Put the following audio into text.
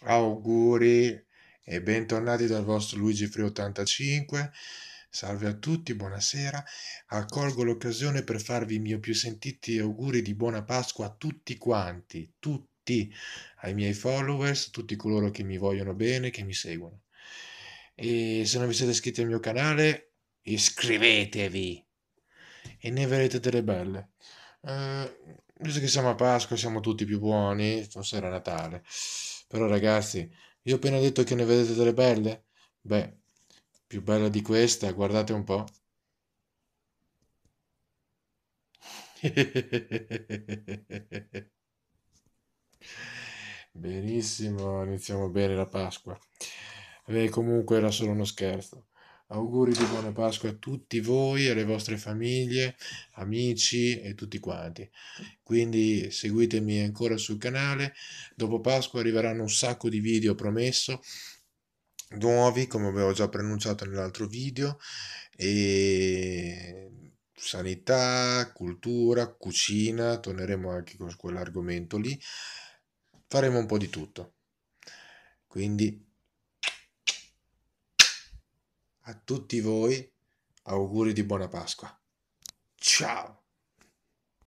Auguri e bentornati dal vostro Luigi Free 85. Salve a tutti, buonasera. Accolgo l'occasione per farvi i miei più sentiti auguri di buona Pasqua a tutti quanti, tutti, ai miei followers, tutti coloro che mi vogliono bene, che mi seguono. E se non vi siete iscritti al mio canale, iscrivetevi e ne vedrete delle belle. Eh, visto che siamo a Pasqua, siamo tutti più buoni, forse era Natale. Però ragazzi, io ho appena detto che ne vedete delle belle? Beh, più bella di questa, guardate un po'. Benissimo, iniziamo bene la Pasqua. Beh, comunque era solo uno scherzo. Auguri di buona Pasqua a tutti voi, alle vostre famiglie, amici e tutti quanti. Quindi seguitemi ancora sul canale. Dopo Pasqua arriveranno un sacco di video, promesso, nuovi, come avevo già pronunciato nell'altro video, e sanità, cultura, cucina, torneremo anche con quell'argomento lì. Faremo un po' di tutto. Quindi a tutti voi auguri di buona Pasqua. Ciao!